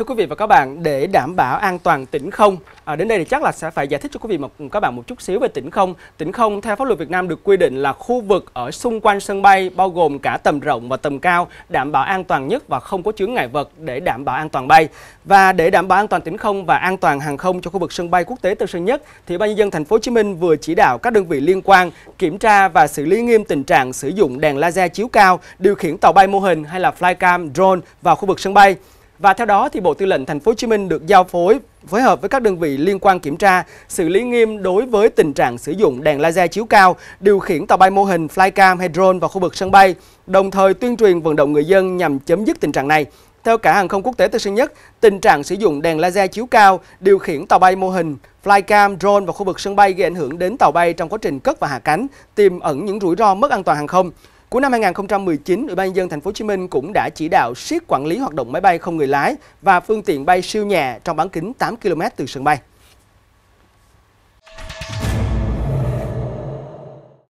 Thưa quý vị và các bạn, để đảm bảo an toàn tỉnh không, à, đến đây thì chắc là sẽ phải giải thích cho quý vị một các bạn một chút xíu về tỉnh không. Tỉnh không theo pháp luật Việt Nam được quy định là khu vực ở xung quanh sân bay bao gồm cả tầm rộng và tầm cao, đảm bảo an toàn nhất và không có chướng ngại vật để đảm bảo an toàn bay. Và để đảm bảo an toàn tỉnh không và an toàn hàng không cho khu vực sân bay quốc tế Tân Sơn Nhất thì Ban nhân dân thành phố Hồ Chí Minh vừa chỉ đạo các đơn vị liên quan kiểm tra và xử lý nghiêm tình trạng sử dụng đèn laser chiếu cao, điều khiển tàu bay mô hình hay là flycam drone vào khu vực sân bay. Và theo đó thì Bộ Tư lệnh Thành phố Hồ Chí Minh được giao phối phối hợp với các đơn vị liên quan kiểm tra, xử lý nghiêm đối với tình trạng sử dụng đèn laser chiếu cao, điều khiển tàu bay mô hình flycam hay drone vào khu vực sân bay, đồng thời tuyên truyền vận động người dân nhằm chấm dứt tình trạng này. Theo cả hàng không quốc tế Tân Sơn Nhất, tình trạng sử dụng đèn laser chiếu cao, điều khiển tàu bay mô hình, flycam, drone vào khu vực sân bay gây ảnh hưởng đến tàu bay trong quá trình cất và hạ cánh, tiềm ẩn những rủi ro mất an toàn hàng không. Cuối năm 2019, Ủy ban nhân dân thành phố Hồ Chí Minh cũng đã chỉ đạo siết quản lý hoạt động máy bay không người lái và phương tiện bay siêu nhẹ trong bán kính 8 km từ sân bay.